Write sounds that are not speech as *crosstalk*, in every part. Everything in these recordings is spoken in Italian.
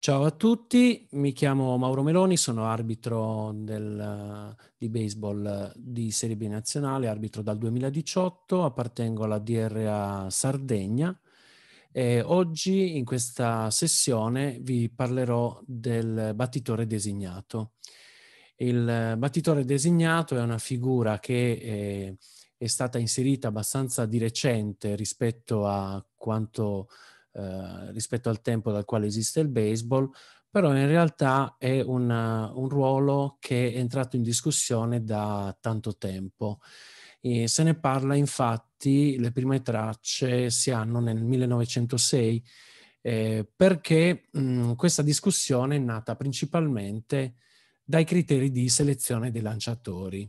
Ciao a tutti, mi chiamo Mauro Meloni, sono arbitro del, di baseball di Serie B nazionale, arbitro dal 2018, appartengo alla DRA Sardegna e oggi in questa sessione vi parlerò del battitore designato. Il battitore designato è una figura che è, eh, è stata inserita abbastanza di recente rispetto a quanto eh, rispetto al tempo dal quale esiste il baseball, però in realtà è una, eh, un ruolo che è entrato in discussione da tanto tempo. E se ne parla infatti, le prime tracce si hanno nel 1906, eh, perché mh, mm, questa discussione è nata principalmente dai criteri di selezione dei lanciatori.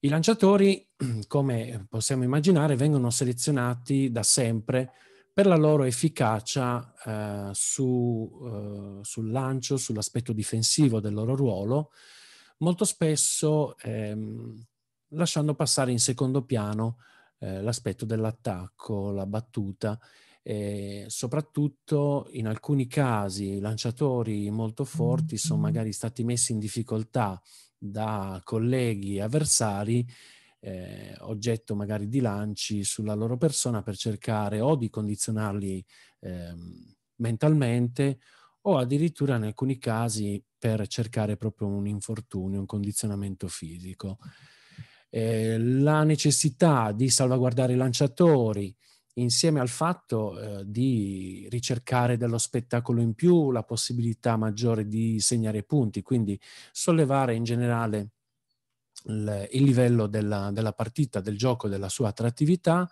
I lanciatori, *clears throat* come possiamo immaginare, vengono selezionati da sempre per la loro efficacia eh, su, eh, sul lancio, sull'aspetto difensivo del loro ruolo, molto spesso ehm, lasciando passare in secondo piano eh, l'aspetto dell'attacco, la battuta. E soprattutto in alcuni casi i lanciatori molto forti sono mm-hmm. magari stati messi in difficoltà da colleghi avversari eh, oggetto magari di lanci sulla loro persona per cercare o di condizionarli eh, mentalmente o addirittura in alcuni casi per cercare proprio un infortunio, un condizionamento fisico. Eh, la necessità di salvaguardare i lanciatori insieme al fatto eh, di ricercare dello spettacolo in più, la possibilità maggiore di segnare punti, quindi sollevare in generale il, il livello della, della, partita, del gioco, della sua attrattività,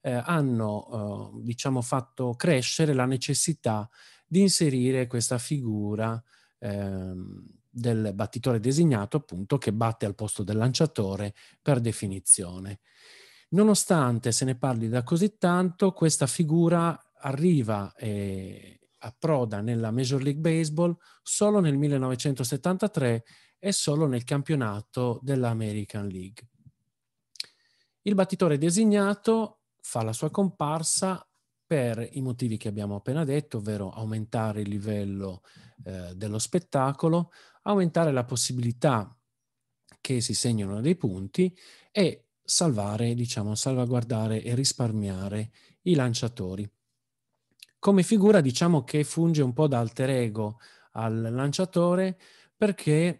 eh, hanno eh, diciamo fatto crescere la necessità di inserire questa figura ehm, del battitore designato appunto che batte al posto del lanciatore per definizione. Nonostante se ne parli da così tanto, questa figura arriva e approda nella Major League Baseball solo nel 1973 e solo nel campionato dell'American League. Il battitore designato fa la sua comparsa per i motivi che abbiamo appena detto, ovvero aumentare il livello eh, dello spettacolo, aumentare la possibilità che si segnano dei punti e salvare, diciamo, salvaguardare e risparmiare i lanciatori. Come figura diciamo che funge un po' da alter ego al lanciatore perché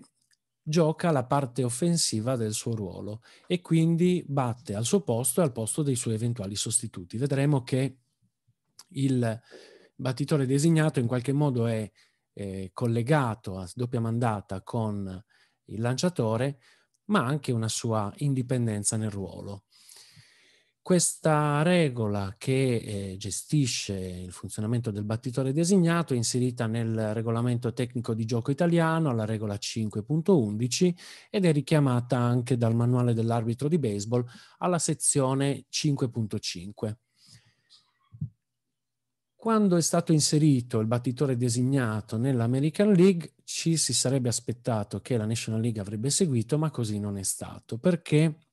gioca la parte offensiva del suo ruolo e quindi batte al suo posto e al posto dei suoi eventuali sostituti. Vedremo che il battitore designato in qualche modo è eh, collegato a doppia mandata con il lanciatore, ma anche una sua indipendenza nel ruolo. Questa regola che eh, gestisce il funzionamento del battitore designato è inserita nel regolamento tecnico di gioco italiano, la regola 5.11, ed è richiamata anche dal manuale dell'arbitro di baseball alla sezione 5.5. Quando è stato inserito il battitore designato nell'American League, ci si sarebbe aspettato che la National League avrebbe seguito, ma così non è stato, perché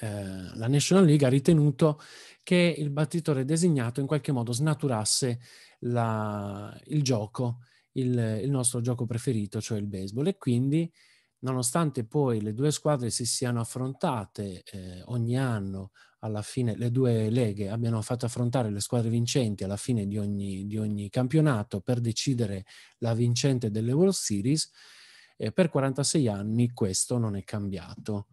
eh, la National League ha ritenuto che il battitore designato in qualche modo snaturasse la, il gioco, il, il, nostro gioco preferito, cioè il baseball. E quindi, nonostante poi le due squadre si siano affrontate eh, ogni anno, alla fine le due leghe abbiano fatto affrontare le squadre vincenti alla fine di ogni, di ogni campionato per decidere la vincente delle World Series, eh, per 46 anni questo non è cambiato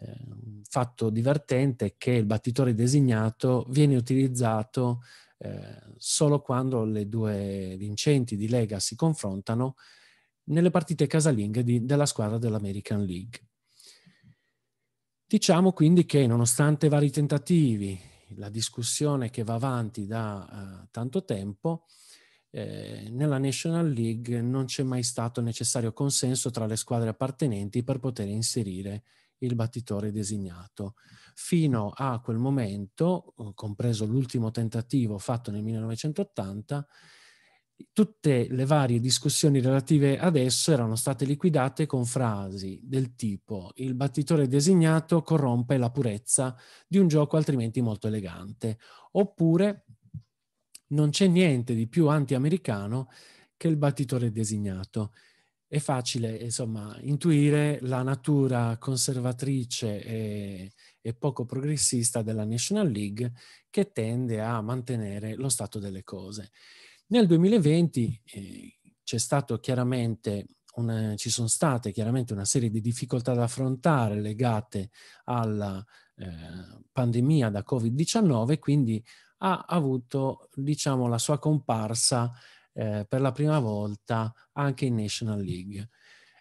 un fatto divertente è che il battitore designato viene utilizzato eh, solo quando le due vincenti di Lega si confrontano nelle partite casalinghe di, della squadra dell'American League. Diciamo quindi che nonostante vari tentativi, la discussione che va avanti da uh, tanto tempo, eh, nella National League non c'è mai stato necessario consenso tra le squadre appartenenti per poter inserire il battitore designato. Fino a quel momento, eh, compreso l'ultimo tentativo fatto nel 1980, tutte le varie discussioni relative ad esso erano state liquidate con frasi del tipo il battitore designato corrompe la purezza di un gioco altrimenti molto elegante, oppure non c'è niente di più anti-americano che il battitore designato è facile insomma intuire la natura conservatrice e, e, poco progressista della National League che tende a mantenere lo stato delle cose. Nel 2020 eh, c'è stato chiaramente una, ci sono state chiaramente una serie di difficoltà da affrontare legate alla eh, pandemia da Covid-19, quindi ha avuto diciamo la sua comparsa eh, per la prima volta anche in National League.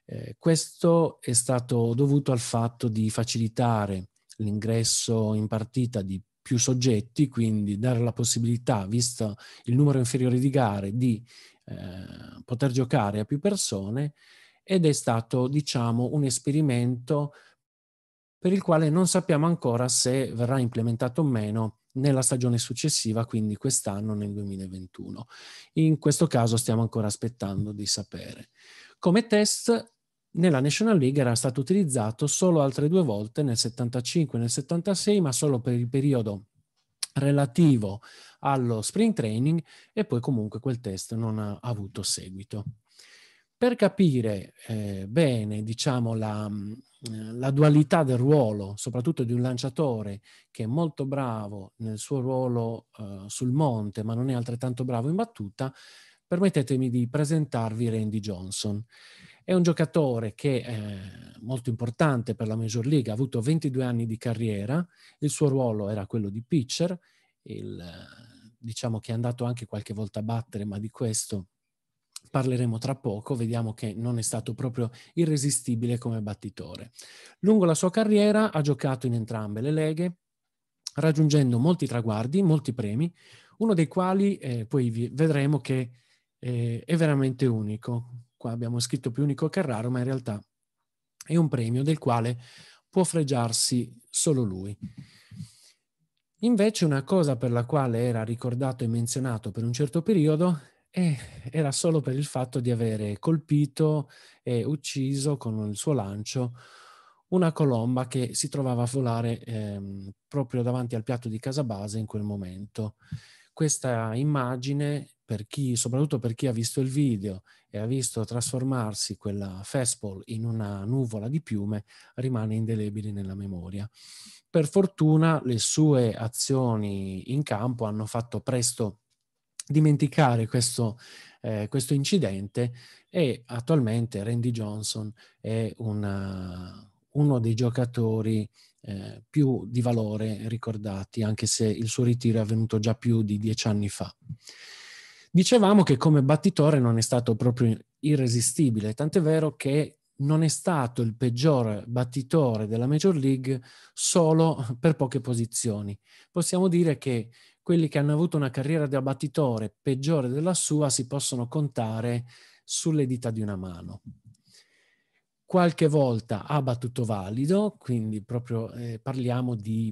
Eh, questo è stato dovuto al fatto di facilitare l'ingresso in partita di più soggetti, quindi dare la possibilità, visto il numero inferiore di gare, di eh, poter giocare a più persone ed è stato, diciamo, un esperimento per il quale non sappiamo ancora se verrà implementato o meno nella stagione successiva, quindi quest'anno nel 2021. In questo caso stiamo ancora aspettando di sapere. Come test nella National League era stato utilizzato solo altre due volte nel 75 e nel 76, ma solo per il periodo relativo allo spring training e poi comunque quel test non ha avuto seguito. Per capire eh, bene diciamo, la, mm, la, dualità del ruolo, soprattutto di un lanciatore che è molto bravo nel suo ruolo eh, sul monte, ma non è altrettanto bravo in battuta, permettetemi di presentarvi Randy Johnson. È un giocatore che è eh, molto importante per la Major League, ha avuto 22 anni di carriera, il suo ruolo era quello di pitcher, il, diciamo che è andato anche qualche volta a battere, ma di questo parleremo tra poco, vediamo che non è stato proprio irresistibile come battitore. Lungo la sua carriera ha giocato in entrambe le leghe, raggiungendo molti traguardi, molti premi, uno dei quali eh, poi vedremo che eh, è veramente unico. Qua abbiamo scritto più unico che raro, ma in realtà è un premio del quale può fregiarsi solo lui. Invece una cosa per la quale era ricordato e menzionato per un certo periodo eh, era solo per il fatto di avere colpito e ucciso con il suo lancio una colomba che si trovava a volare ehm, proprio davanti al piatto di casa base in quel momento. Questa immagine, per chi, soprattutto per chi ha visto il video e ha visto trasformarsi quella fastball in una nuvola di piume, rimane indelebile nella memoria. Per fortuna le sue azioni in campo hanno fatto presto dimenticare questo, eh, questo incidente e attualmente Randy Johnson è una, eh, uno dei giocatori eh, più di valore ricordati, anche se il suo ritiro è avvenuto già più di dieci anni fa. Dicevamo che come battitore non è stato proprio irresistibile, tant'è vero che non è stato il peggior battitore della Major League solo per poche posizioni. Possiamo dire che quelli che hanno avuto una carriera da battitore peggiore della sua si possono contare sulle dita di una mano. Qualche volta ha battuto valido, quindi proprio eh, parliamo di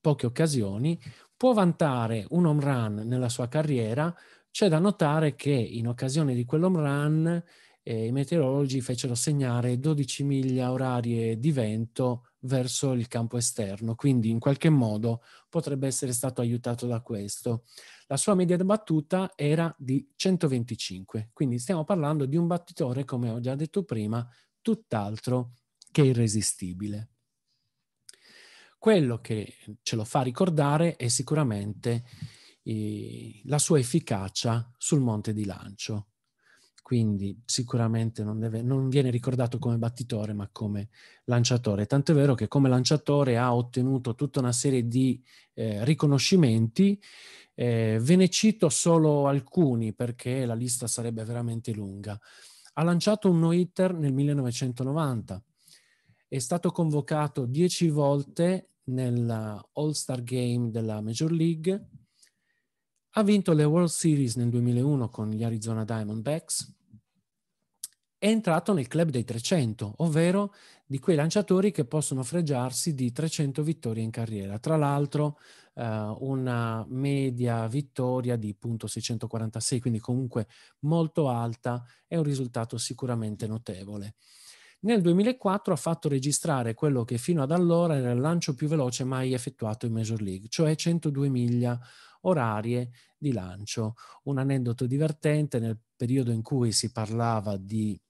poche occasioni, può vantare un home run nella sua carriera, c'è da notare che in occasione di quell'home run eh, i meteorologi fecero segnare 12 miglia orarie di vento verso il campo esterno, quindi in qualche modo potrebbe essere stato aiutato da questo. La sua media battuta era di 125, quindi stiamo parlando di un battitore, come ho già detto prima, tutt'altro che irresistibile. Quello che ce lo fa ricordare è sicuramente eh, la sua efficacia sul monte di lancio quindi sicuramente non, deve, non, viene ricordato come battitore ma come lanciatore. Tant'è vero che come lanciatore ha ottenuto tutta una serie di eh, riconoscimenti, eh, ve ne cito solo alcuni perché la lista sarebbe veramente lunga. Ha lanciato un no-hitter nel 1990, è stato convocato dieci volte nella All-Star Game della Major League, ha vinto le World Series nel 2001 con gli Arizona Diamondbacks, è entrato nel club dei 300, ovvero di quei lanciatori che possono fregiarsi di 300 vittorie in carriera. Tra l'altro eh, una media vittoria di punto 646, quindi comunque molto alta, è un risultato sicuramente notevole. Nel 2004 ha fatto registrare quello che fino ad allora era il lancio più veloce mai effettuato in Major League, cioè 102 miglia orarie di lancio. Un aneddoto divertente nel periodo in cui si parlava di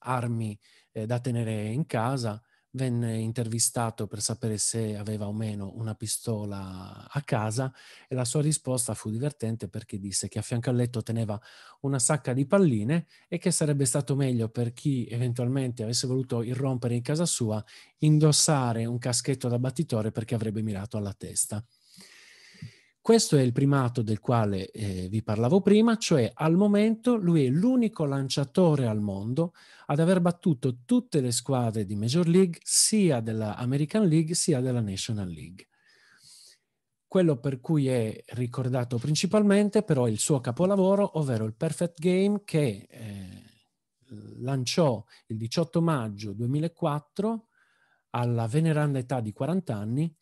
armi eh, da tenere in casa, venne intervistato per sapere se aveva o meno una pistola a casa e la sua risposta fu divertente perché disse che a fianco al letto teneva una sacca di palline e che sarebbe stato meglio per chi eventualmente avesse voluto irrompere in casa sua indossare un caschetto da battitore perché avrebbe mirato alla testa. Questo è il primato del quale eh, vi parlavo prima, cioè al momento lui è l'unico lanciatore al mondo ad aver battuto tutte le squadre di Major League, sia della American League sia della National League. Quello per cui è ricordato principalmente però è il suo capolavoro, ovvero il Perfect Game che eh, lanciò il 18 maggio 2004 alla veneranda età di 40 anni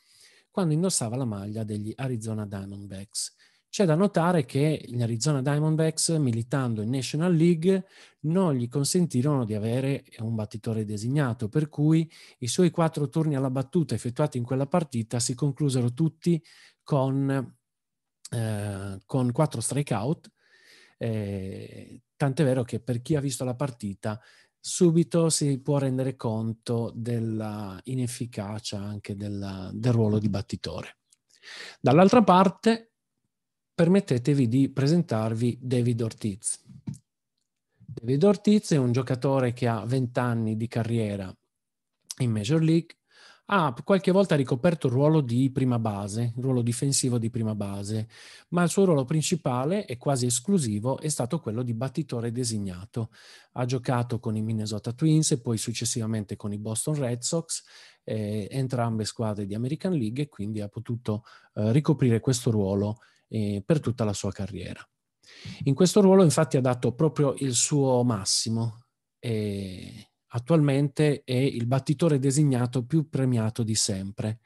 quando indossava la maglia degli Arizona Diamondbacks. C'è da notare che gli Arizona Diamondbacks, militando in National League, non gli consentirono di avere un battitore designato, per cui i suoi quattro turni alla battuta effettuati in quella partita si conclusero tutti con, eh, con quattro strikeout, eh, tant'è vero che per chi ha visto la partita subito si può rendere conto della inefficacia anche della, del ruolo di battitore. Dall'altra parte, permettetevi di presentarvi David Ortiz. David Ortiz è un giocatore che ha 20 anni di carriera in Major League, ha ah, qualche volta ricoperto il ruolo di prima base, il ruolo difensivo di prima base, ma il suo ruolo principale e quasi esclusivo è stato quello di battitore designato. Ha giocato con i Minnesota Twins e poi successivamente con i Boston Red Sox, eh, entrambe squadre di American League, e quindi ha potuto eh, ricoprire questo ruolo eh, per tutta la sua carriera. In questo ruolo infatti ha dato proprio il suo massimo e eh, attualmente è il battitore designato più premiato di sempre.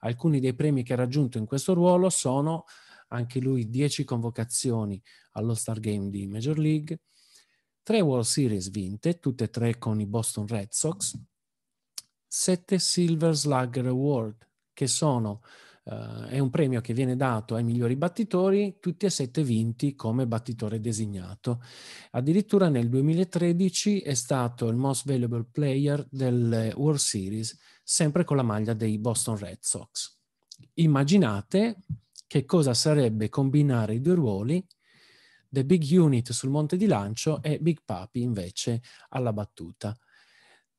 Alcuni dei premi che ha raggiunto in questo ruolo sono anche lui 10 convocazioni allo Star Game di Major League, 3 World Series vinte, tutte e tre con i Boston Red Sox, 7 Silver Slugger Award, che sono Uh, è un premio che viene dato ai migliori battitori, tutti e sette vinti come battitore designato. Addirittura nel 2013 è stato il Most Valuable Player del World Series, sempre con la maglia dei Boston Red Sox. Immaginate che cosa sarebbe combinare i due ruoli, The Big Unit sul monte di lancio e Big Papi invece alla battuta.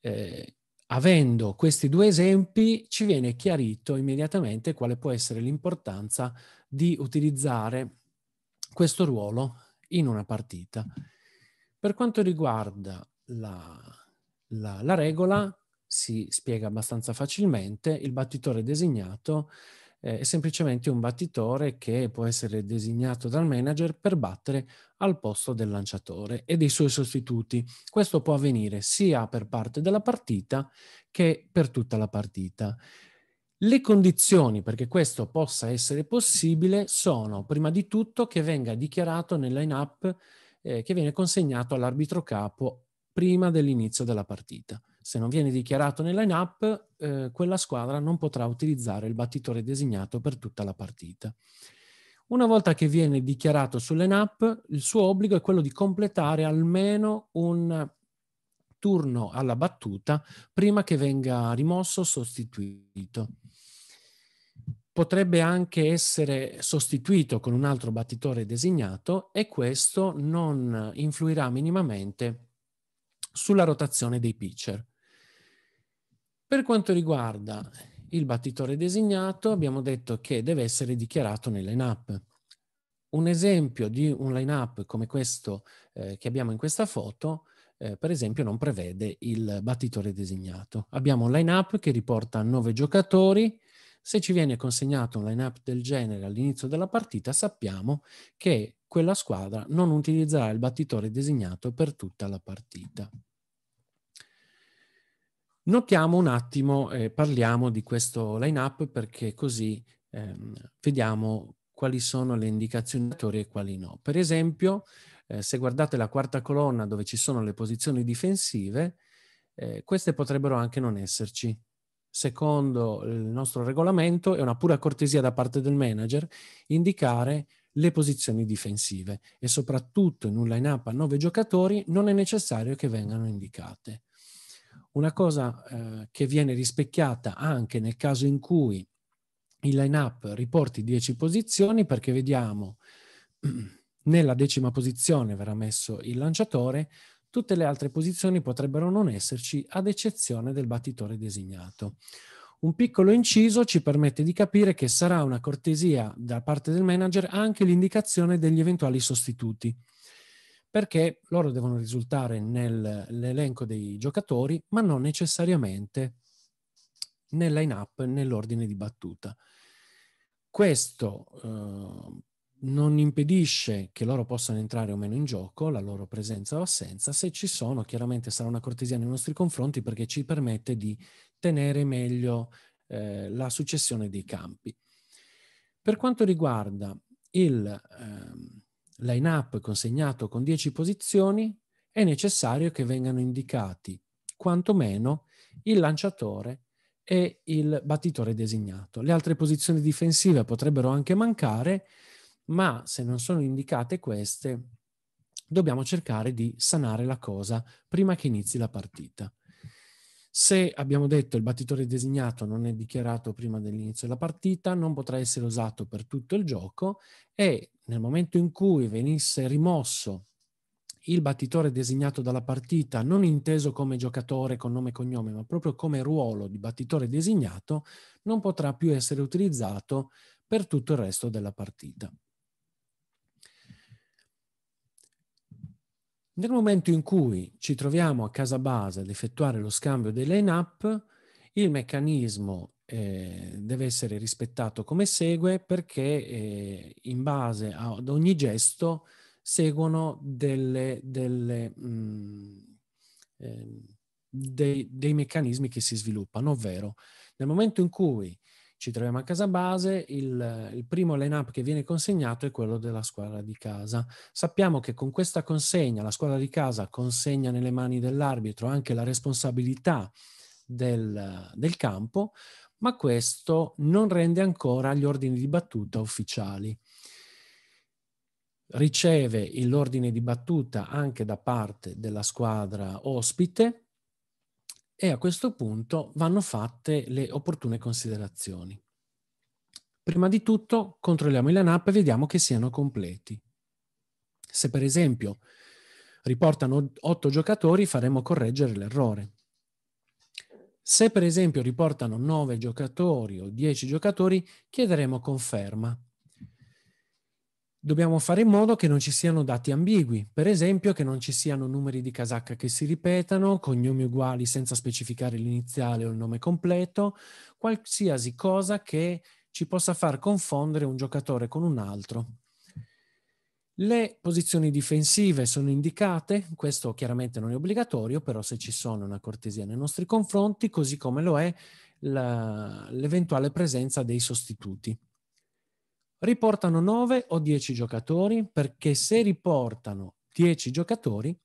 Eh, avendo questi due esempi ci viene chiarito immediatamente quale può essere l'importanza di utilizzare questo ruolo in una partita. Per quanto riguarda la, la, la regola, si spiega abbastanza facilmente, il battitore designato eh, è semplicemente un battitore che può essere designato dal manager per battere al posto del lanciatore e dei suoi sostituti. Questo può avvenire sia per parte della partita che per tutta la partita. Le condizioni perché questo possa essere possibile sono prima di tutto che venga dichiarato nel line-up eh, che viene consegnato all'arbitro capo prima dell'inizio della partita se non viene dichiarato nel line eh, quella squadra non potrà utilizzare il battitore designato per tutta la partita. Una volta che viene dichiarato sul il suo obbligo è quello di completare almeno un turno alla battuta prima che venga rimosso o sostituito. Potrebbe anche essere sostituito con un altro battitore designato e questo non influirà minimamente sulla rotazione dei pitcher. Per quanto riguarda il battitore designato, abbiamo detto che deve essere dichiarato nel lineup. Un esempio di un lineup come questo eh, che abbiamo in questa foto, eh, per esempio, non prevede il battitore designato. Abbiamo un lineup che riporta 9 giocatori. Se ci viene consegnato un lineup del genere all'inizio della partita, sappiamo che quella squadra non utilizzerà il battitore designato per tutta la partita. Notiamo un attimo, eh, parliamo di questo line-up perché così ehm, vediamo quali sono le indicazioni e quali no. Per esempio, eh, se guardate la quarta colonna dove ci sono le posizioni difensive, eh, queste potrebbero anche non esserci. Secondo eh, il nostro regolamento è una pura cortesia da parte del manager indicare le posizioni difensive e soprattutto in un line-up a nove giocatori non è necessario che vengano indicate una cosa eh, che viene rispecchiata anche nel caso in cui il line-up riporti 10 posizioni, perché vediamo *clears throat* nella decima posizione verrà messo il lanciatore, tutte le altre posizioni potrebbero non esserci, ad eccezione del battitore designato. Un piccolo inciso ci permette di capire che sarà una cortesia da parte del manager anche l'indicazione degli eventuali sostituti perché loro devono risultare nell'elenco dei giocatori, ma non necessariamente nel line-up, nell'ordine di battuta. Questo eh, non impedisce che loro possano entrare o meno in gioco, la loro presenza o assenza. Se ci sono, chiaramente sarà una cortesia nei nostri confronti perché ci permette di tenere meglio eh, la successione dei campi. Per quanto riguarda il, ehm, line-up consegnato con 10 posizioni, è necessario che vengano indicati quantomeno il lanciatore e il battitore designato. Le altre posizioni difensive potrebbero anche mancare, ma se non sono indicate queste, dobbiamo cercare di sanare la cosa prima che inizi la partita. Se abbiamo detto il battitore designato non è dichiarato prima dell'inizio della partita, non potrà essere usato per tutto il gioco e nel momento in cui venisse rimosso il battitore designato dalla partita, non inteso come giocatore con nome e cognome, ma proprio come ruolo di battitore designato, non potrà più essere utilizzato per tutto il resto della partita. Nel momento in cui ci troviamo a casa base ad effettuare lo scambio dei line-up, il meccanismo eh, deve essere rispettato come segue perché eh, in base ad ogni gesto seguono delle, delle, mh, mm, eh, dei, dei, meccanismi che si sviluppano, ovvero nel momento in cui ci troviamo a casa base, il, il primo line-up che viene consegnato è quello della squadra di casa. Sappiamo che con questa consegna la squadra di casa consegna nelle mani dell'arbitro anche la responsabilità del, del campo, ma questo non rende ancora gli ordini di battuta ufficiali. Riceve l'ordine di battuta anche da parte della squadra ospite e a questo punto vanno fatte le opportune considerazioni. Prima di tutto controlliamo i line e vediamo che siano completi. Se per esempio riportano otto giocatori faremo correggere l'errore. Se per esempio riportano 9 giocatori o 10 giocatori, chiederemo conferma. Dobbiamo fare in modo che non ci siano dati ambigui, per esempio che non ci siano numeri di casacca che si ripetano, cognomi uguali senza specificare l'iniziale o il nome completo, qualsiasi cosa che ci possa far confondere un giocatore con un altro. Le posizioni difensive sono indicate, questo chiaramente non è obbligatorio, però se ci sono una cortesia nei nostri confronti, così come lo è la, l'eventuale presenza dei sostituti. Riportano 9 o 10 giocatori perché se riportano 10 giocatori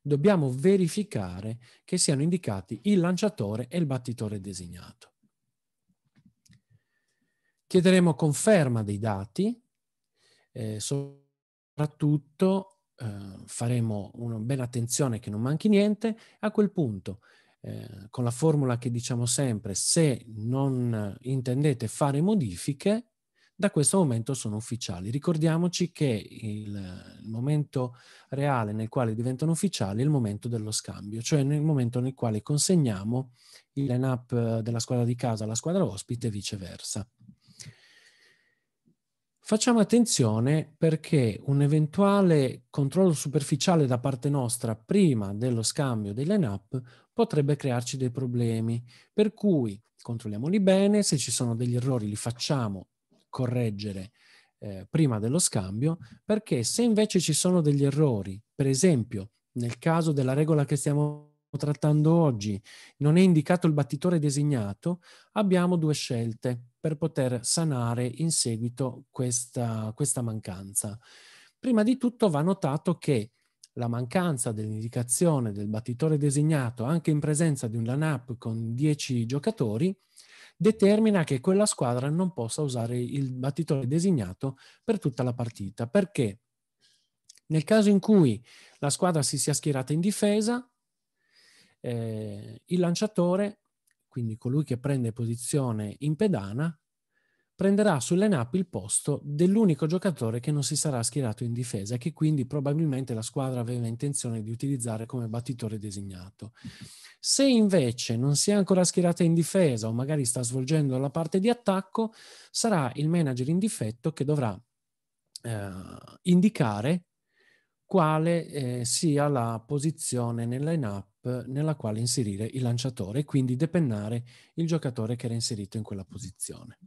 dobbiamo verificare che siano indicati il lanciatore e il battitore designato. Chiederemo conferma dei dati, eh, so soprattutto eh, faremo una bella attenzione che non manchi niente. A quel punto, eh, con la formula che diciamo sempre, se non intendete fare modifiche, da questo momento sono ufficiali. Ricordiamoci che il, il, momento reale nel quale diventano ufficiali è il momento dello scambio, cioè nel momento nel quale consegniamo il line-up della squadra di casa alla squadra ospite e viceversa. Facciamo attenzione perché un eventuale controllo superficiale da parte nostra prima dello scambio delle NAP potrebbe crearci dei problemi, per cui controlliamoli bene, se ci sono degli errori li facciamo correggere eh, prima dello scambio, perché se invece ci sono degli errori, per esempio nel caso della regola che stiamo trattando oggi, non è indicato il battitore designato, abbiamo due scelte per poter sanare in seguito questa, questa mancanza. Prima di tutto va notato che la mancanza dell'indicazione del battitore designato anche in presenza di una NAP con 10 giocatori determina che quella squadra non possa usare il battitore designato per tutta la partita. Perché? Nel caso in cui la squadra si sia schierata in difesa, eh, il lanciatore quindi colui che prende posizione in pedana, prenderà sulle napi il posto dell'unico giocatore che non si sarà schierato in difesa e che quindi probabilmente la squadra aveva intenzione di utilizzare come battitore designato. Se invece non si è ancora schierata in difesa o magari sta svolgendo la parte di attacco, sarà il manager in difetto che dovrà eh, indicare quale eh, sia la posizione nel lineup eh, nella quale inserire il lanciatore e quindi depennare il giocatore che era inserito in quella posizione.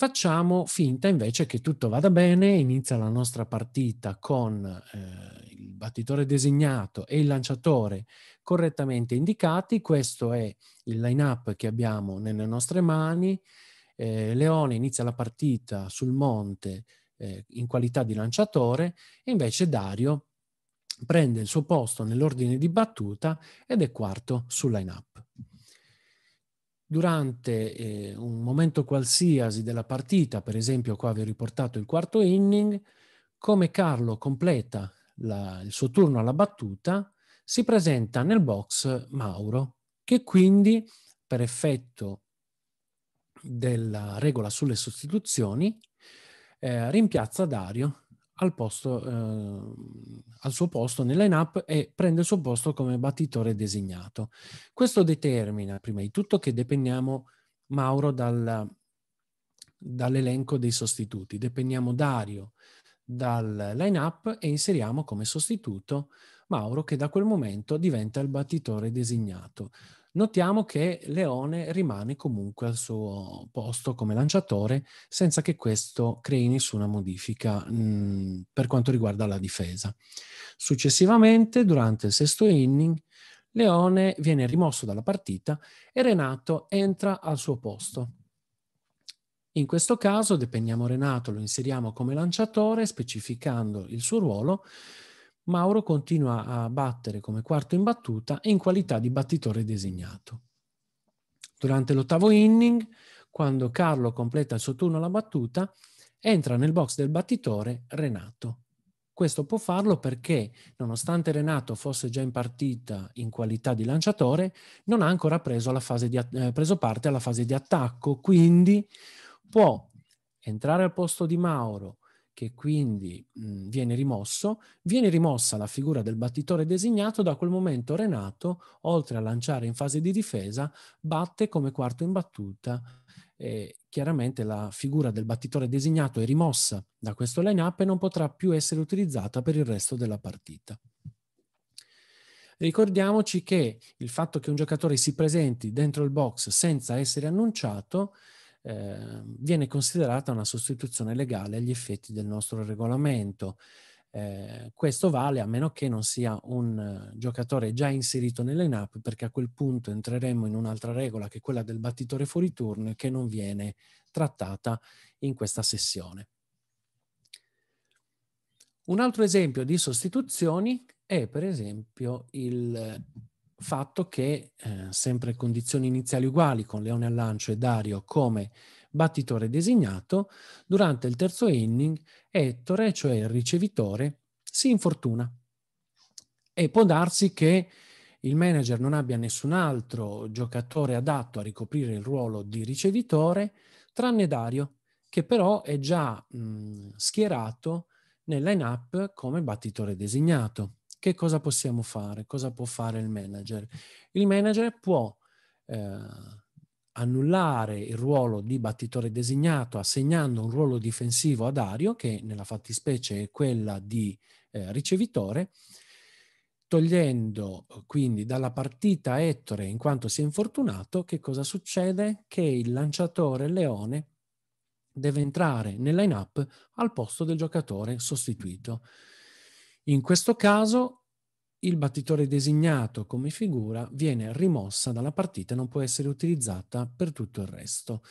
Facciamo finta invece che tutto vada bene, inizia la nostra partita con eh, il battitore designato e il lanciatore correttamente indicati, questo è il line-up che abbiamo nelle nostre mani, eh, Leone inizia la partita sul monte eh, in qualità di lanciatore e invece Dario prende il suo posto nell'ordine di battuta ed è quarto sul line-up. Durante eh, un momento qualsiasi della partita, per esempio qua vi ho riportato il quarto inning, come Carlo completa la, il suo turno alla battuta, si presenta nel box Mauro, che quindi per effetto della regola sulle sostituzioni eh, rimpiazza Dario al, posto, eh, al suo posto nel line-up e prende il suo posto come battitore designato. Questo determina prima di tutto che dependiamo, Mauro, dal, dall'elenco dei sostituti. Dependiamo Dario dal line-up e inseriamo come sostituto Mauro che da quel momento diventa il battitore designato notiamo che Leone rimane comunque al suo posto come lanciatore senza che questo crei nessuna modifica mh, mm, per quanto riguarda la difesa. Successivamente, durante il sesto inning, Leone viene rimosso dalla partita e Renato entra al suo posto. In questo caso dependiamo Renato, lo inseriamo come lanciatore specificando il suo ruolo Mauro continua a battere come quarto in battuta e in qualità di battitore designato. Durante l'ottavo inning, quando Carlo completa il suo turno alla battuta, entra nel box del battitore Renato. Questo può farlo perché, nonostante Renato fosse già in partita in qualità di lanciatore, non ha ancora preso, di, eh, preso parte alla fase di attacco, quindi può entrare al posto di Mauro che quindi mh, viene rimosso, viene rimossa la figura del battitore designato, da quel momento Renato, oltre a lanciare in fase di difesa, batte come quarto in battuta. E chiaramente la figura del battitore designato è rimossa da questo line-up e non potrà più essere utilizzata per il resto della partita. Ricordiamoci che il fatto che un giocatore si presenti dentro il box senza essere annunciato eh, viene considerata una sostituzione legale agli effetti del nostro regolamento. Eh, questo vale a meno che non sia un eh, giocatore già inserito nell'in-up perché a quel punto entreremo in un'altra regola che è quella del battitore fuori turno e che non viene trattata in questa sessione. Un altro esempio di sostituzioni è per esempio il fatto che, eh, sempre condizioni iniziali uguali con Leone al lancio e Dario come battitore designato, durante il terzo inning Ettore, cioè il ricevitore, si infortuna. E può darsi che il manager non abbia nessun altro giocatore adatto a ricoprire il ruolo di ricevitore, tranne Dario, che però è già mh, schierato nel line-up come battitore designato che cosa possiamo fare? Cosa può fare il manager? Il manager può eh, annullare il ruolo di battitore designato assegnando un ruolo difensivo a Dario, che nella fattispecie è quella di eh, ricevitore, togliendo quindi dalla partita Ettore in quanto si è infortunato, che cosa succede? Che il lanciatore Leone deve entrare nel line-up al posto del giocatore sostituito. In questo caso il battitore designato come figura viene rimossa dalla partita e non può essere utilizzata per tutto il resto.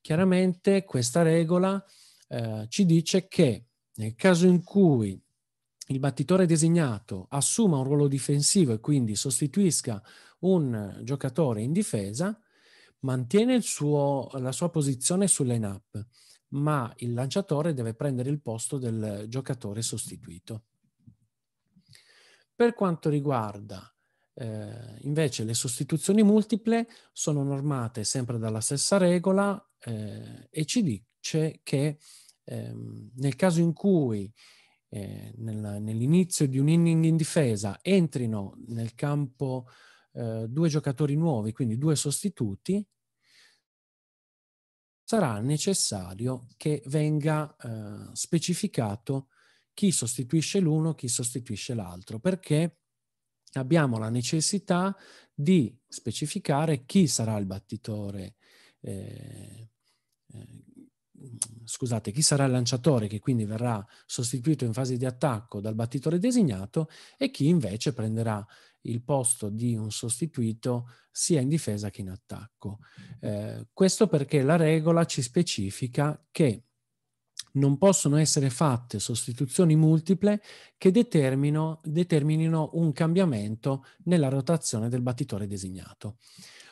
Chiaramente questa regola eh, ci dice che nel caso in cui il battitore designato assuma un ruolo difensivo e quindi sostituisca un giocatore in difesa, mantiene suo, la sua posizione sull'line-up, ma il lanciatore deve prendere il posto del giocatore sostituito. Per quanto riguarda eh, invece le sostituzioni multiple, sono normate sempre dalla stessa regola eh, e ci dice che ehm, nel caso in cui eh, nel, nell'inizio di un inning in difesa entrino nel campo eh, due giocatori nuovi, quindi due sostituti, sarà necessario che venga eh, specificato chi sostituisce l'uno, chi sostituisce l'altro, perché abbiamo la necessità di specificare chi sarà il battitore, eh, eh, scusate, chi sarà il lanciatore che quindi verrà sostituito in fase di attacco dal battitore designato e chi invece prenderà il posto di un sostituito sia in difesa che in attacco. Eh, questo perché la regola ci specifica che non possono essere fatte sostituzioni multiple che determinino, determinino un cambiamento nella rotazione del battitore designato.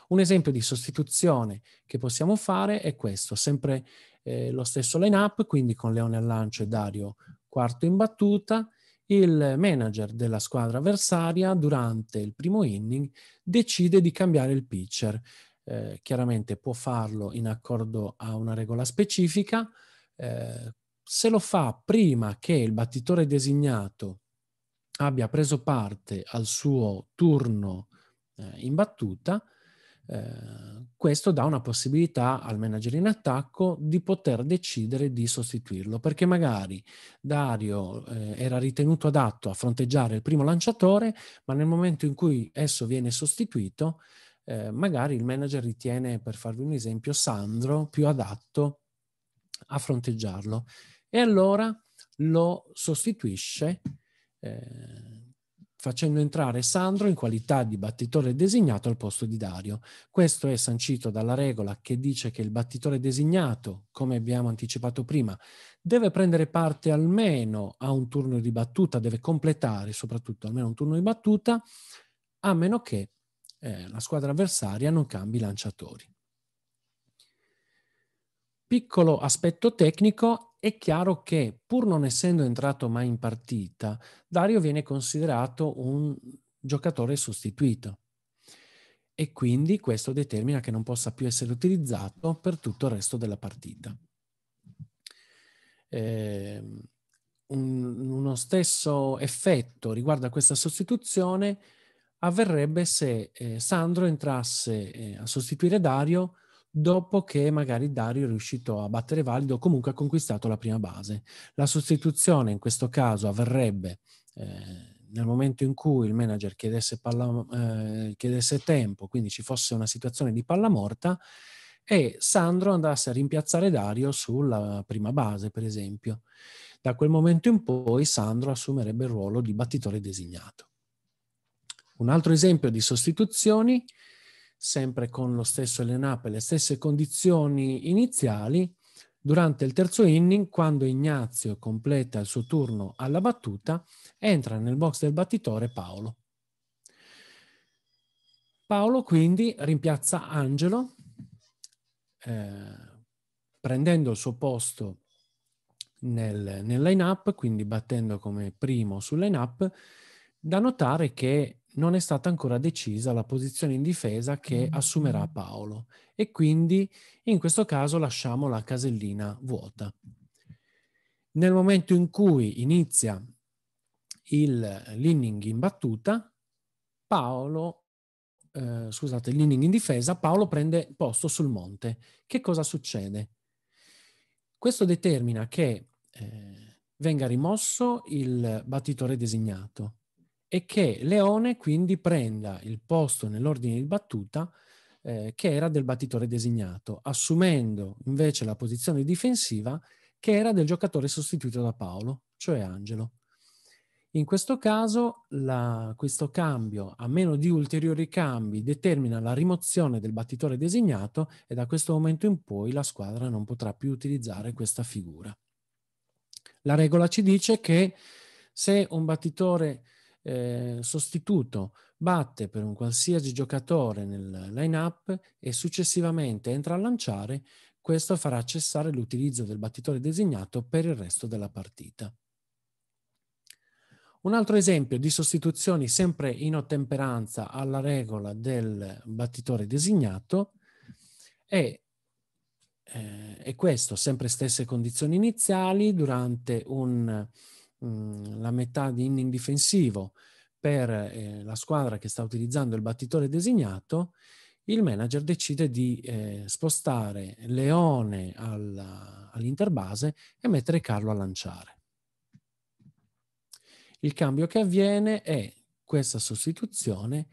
Un esempio di sostituzione che possiamo fare è questo, sempre eh, lo stesso line-up, quindi con Leone al lancio e Dario quarto in battuta, il manager della squadra avversaria durante il primo inning decide di cambiare il pitcher. Eh, chiaramente può farlo in accordo a una regola specifica, eh, se lo fa prima che il battitore designato abbia preso parte al suo turno eh, in battuta, eh, questo dà una possibilità al manager in attacco di poter decidere di sostituirlo, perché magari Dario eh, era ritenuto adatto a fronteggiare il primo lanciatore, ma nel momento in cui esso viene sostituito, eh, magari il manager ritiene, per farvi un esempio, Sandro più adatto a fronteggiarlo. E allora lo sostituisce eh, facendo entrare Sandro in qualità di battitore designato al posto di Dario. Questo è sancito dalla regola che dice che il battitore designato, come abbiamo anticipato prima, deve prendere parte almeno a un turno di battuta, deve completare soprattutto almeno un turno di battuta, a meno che eh, la squadra avversaria non cambi lanciatori piccolo aspetto tecnico, è chiaro che pur non essendo entrato mai in partita, Dario viene considerato un giocatore sostituito e quindi questo determina che non possa più essere utilizzato per tutto il resto della partita. Eh, un, uno stesso effetto riguardo a questa sostituzione avverrebbe se eh, Sandro entrasse eh, a sostituire Dario dopo che magari Dario è riuscito a battere valido o comunque ha conquistato la prima base. La sostituzione in questo caso avverrebbe eh, nel momento in cui il manager chiedesse, palla, eh, chiedesse tempo, quindi ci fosse una situazione di palla morta e Sandro andasse a rimpiazzare Dario sulla prima base, per esempio. Da quel momento in poi Sandro assumerebbe il ruolo di battitore designato. Un altro esempio di sostituzioni sempre con lo stesso lineup e le stesse condizioni iniziali, durante il terzo inning, quando Ignazio completa il suo turno alla battuta, entra nel box del battitore Paolo. Paolo quindi rimpiazza Angelo, eh, prendendo il suo posto nel, nel line-up, quindi battendo come primo sul line-up, da notare che non è stata ancora decisa la posizione in difesa che mm. assumerà Paolo e quindi in questo caso lasciamo la casellina vuota. Nel momento in cui inizia il l'inning in battuta, Paolo, eh, scusate, l'inning in difesa, Paolo prende posto sul monte. Che cosa succede? Questo determina che eh, venga rimosso il battitore designato e che Leone quindi prenda il posto nell'ordine di battuta eh, che era del battitore designato, assumendo invece la posizione difensiva che era del giocatore sostituito da Paolo, cioè Angelo. In questo caso la, questo cambio, a meno di ulteriori cambi, determina la rimozione del battitore designato e da questo momento in poi la squadra non potrà più utilizzare questa figura. La regola ci dice che se un battitore eh, sostituto batte per un qualsiasi giocatore nel line-up e successivamente entra a lanciare, questo farà cessare l'utilizzo del battitore designato per il resto della partita. Un altro esempio di sostituzioni sempre in ottemperanza alla regola del battitore designato è, eh, è questo, sempre stesse condizioni iniziali, durante un la metà di inning difensivo per eh, la squadra che sta utilizzando il battitore designato, il manager decide di eh, spostare Leone alla, all'interbase e mettere Carlo a lanciare. Il cambio che avviene è questa sostituzione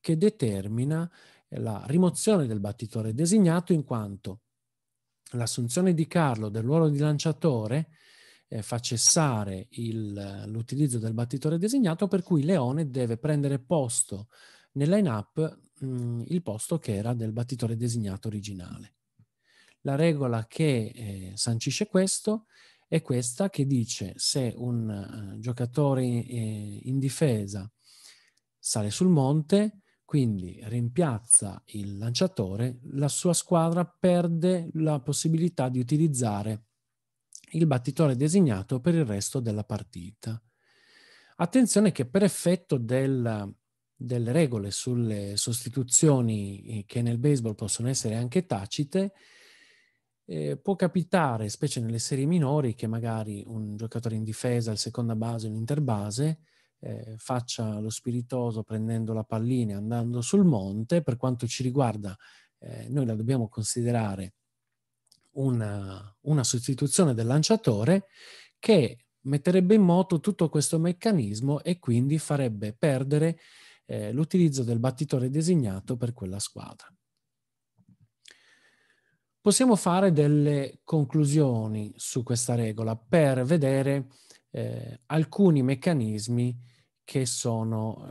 che determina la rimozione del battitore designato in quanto l'assunzione di Carlo del ruolo di lanciatore eh, fa cessare il, l'utilizzo del battitore designato, per cui Leone deve prendere posto nel line-up mh, mm, il posto che era del battitore designato originale. La regola che eh, sancisce questo è questa che dice se un uh, giocatore in, eh, in difesa sale sul monte, quindi rimpiazza il lanciatore, la sua squadra perde la possibilità di utilizzare il battitore designato per il resto della partita. Attenzione che per effetto del, delle regole sulle sostituzioni eh, che nel baseball possono essere anche tacite, eh, può capitare, specie nelle serie minori, che magari un giocatore in difesa, al seconda base o in interbase, eh, faccia lo spiritoso prendendo la pallina e andando sul monte. Per quanto ci riguarda, eh, noi la dobbiamo considerare una, una sostituzione del lanciatore che metterebbe in moto tutto questo meccanismo e quindi farebbe perdere eh, l'utilizzo del battitore designato per quella squadra. Possiamo fare delle conclusioni su questa regola per vedere eh, alcuni meccanismi che sono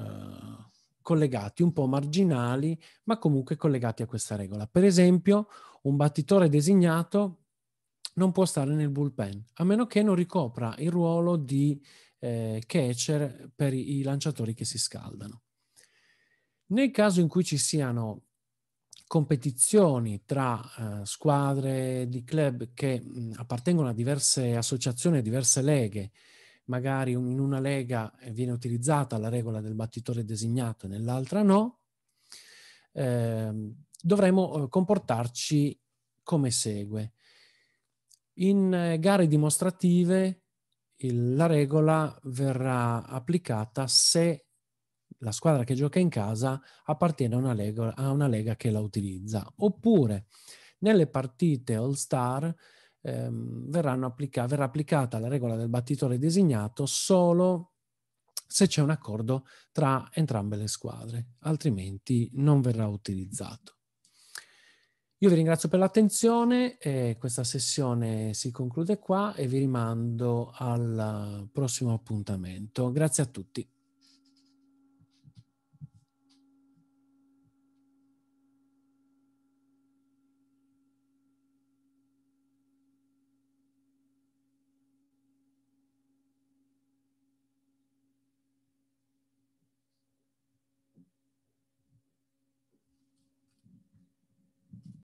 eh, collegati, un po' marginali, ma comunque collegati a questa regola. Per esempio, un battitore designato non può stare nel bullpen, a meno che non ricopra il ruolo di eh, catcher per i lanciatori che si scaldano. Nel caso in cui ci siano competizioni tra eh, squadre di club che mh, appartengono a diverse associazioni, a diverse leghe, magari in una lega eh, viene utilizzata la regola del battitore designato e nell'altra no, eh, dovremmo eh, comportarci come segue. In eh, gare dimostrative la regola verrà applicata se la squadra che gioca in casa appartiene a una, lega, a una lega che la utilizza. Oppure nelle partite All Star ehm, applica- verrà applicata la regola del battitore designato solo se c'è un accordo tra entrambe le squadre, altrimenti non verrà utilizzato. Io vi ringrazio per l'attenzione, eh, questa sessione si conclude qua e vi rimando al prossimo appuntamento. Grazie a tutti.